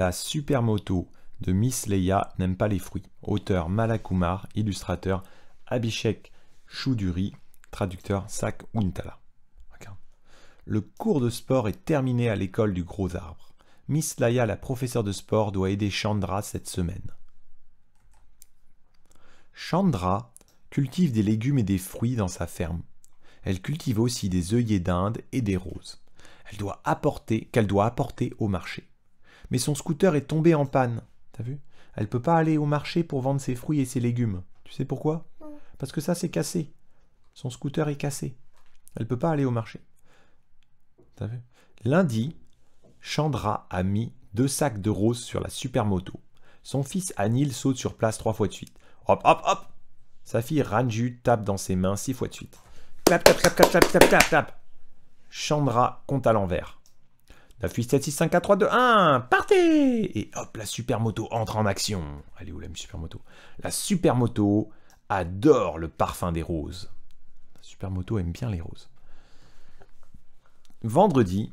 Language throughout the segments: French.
La supermoto de Miss Leia n'aime pas les fruits. Auteur Malakumar, illustrateur Abhishek Choudhury, traducteur Sak Le cours de sport est terminé à l'école du gros arbre. Miss Leia, la professeure de sport, doit aider Chandra cette semaine. Chandra cultive des légumes et des fruits dans sa ferme. Elle cultive aussi des œillets d'Inde et des roses. Elle doit apporter qu'elle doit apporter au marché mais son scooter est tombé en panne. T'as vu Elle peut pas aller au marché pour vendre ses fruits et ses légumes. Tu sais pourquoi Parce que ça, c'est cassé. Son scooter est cassé. Elle ne peut pas aller au marché. T'as vu Lundi, Chandra a mis deux sacs de roses sur la supermoto. Son fils Anil saute sur place trois fois de suite. Hop, hop, hop Sa fille Ranju tape dans ses mains six fois de suite. Tap tap tap tap tap tap tap Chandra compte à l'envers. La 7, 6, 5, 4, 3, 2, 1, partez Et hop, la supermoto entre en action. allez où la supermoto La supermoto adore le parfum des roses. La supermoto aime bien les roses. Vendredi,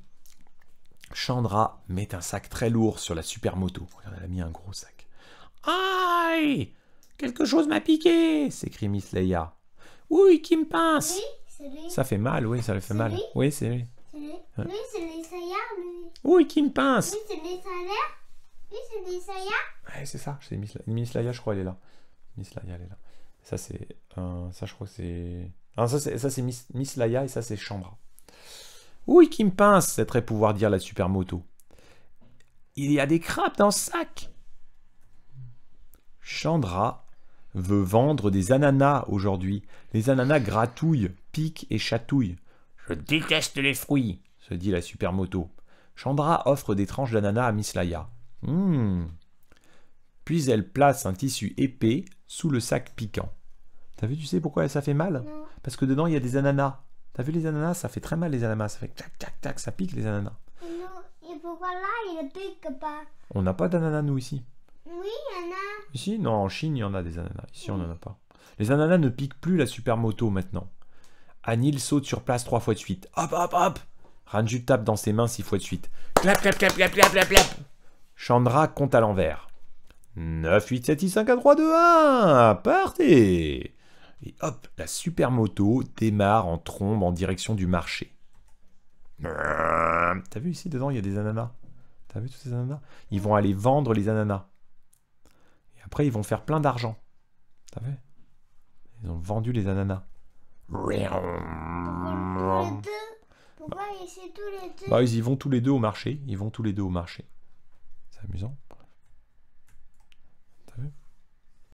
Chandra met un sac très lourd sur la supermoto. Regarde, elle a mis un gros sac. Aïe Quelque chose m'a piqué s'écrie Miss Leia. Oui, qui me pince oui, Ça fait mal, oui, ça le fait mal. Lui. Oui, c'est lui. Oui, c'est oui qui me Pince. Oui c'est Miss Laya. Oui c'est Miss Laya. Ouais, c'est ça. C'est Miss Laya, je crois, elle est là. Miss Laya, elle est là. Ça, c'est. Euh, ça, je crois que c'est. ça, c'est Miss, Miss et ça, c'est Chandra. Oui, qui me Pince, c'est très pouvoir dire la super moto. Il y a des crabes dans le sac. Chandra veut vendre des ananas aujourd'hui. Les ananas gratouillent, piquent et chatouillent. Je déteste les fruits se dit la supermoto. Chandra offre des tranches d'ananas à Miss Laya. Hmm. Puis elle place un tissu épais sous le sac piquant. T'as vu, tu sais pourquoi ça fait mal Parce que dedans, il y a des ananas. T'as vu les ananas Ça fait très mal les ananas. Ça fait tac, tac, tac, ça pique les ananas. et pourquoi là, il pique pas On n'a pas d'ananas, nous, ici. Oui, il y en a. Ici Non, en Chine, il y en a des ananas. Ici, on n'en a pas. Les ananas ne piquent plus la supermoto maintenant. Anil saute sur place trois fois de suite. Hop, hop, hop Ranju tape dans ses mains six fois de suite. Clap, clap, clap, clap, clap, clap, clap. Chandra compte à l'envers. 9, 8, 7, 6, 5, 4, 3, 2, 1, partez Et hop, la super moto démarre en trombe en direction du marché. T'as vu ici dedans, il y a des ananas. T'as vu tous ces ananas Ils vont aller vendre les ananas. Et après, ils vont faire plein d'argent. T'as vu Ils ont vendu les ananas. Pourquoi ils tous les deux bah, ils y vont tous les deux au marché. Ils vont tous les deux au marché. C'est amusant.